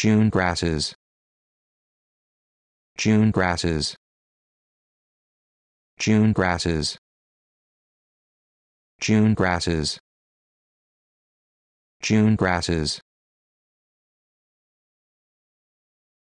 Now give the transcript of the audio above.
June grasses. June grasses. June grasses. June grasses. June grasses.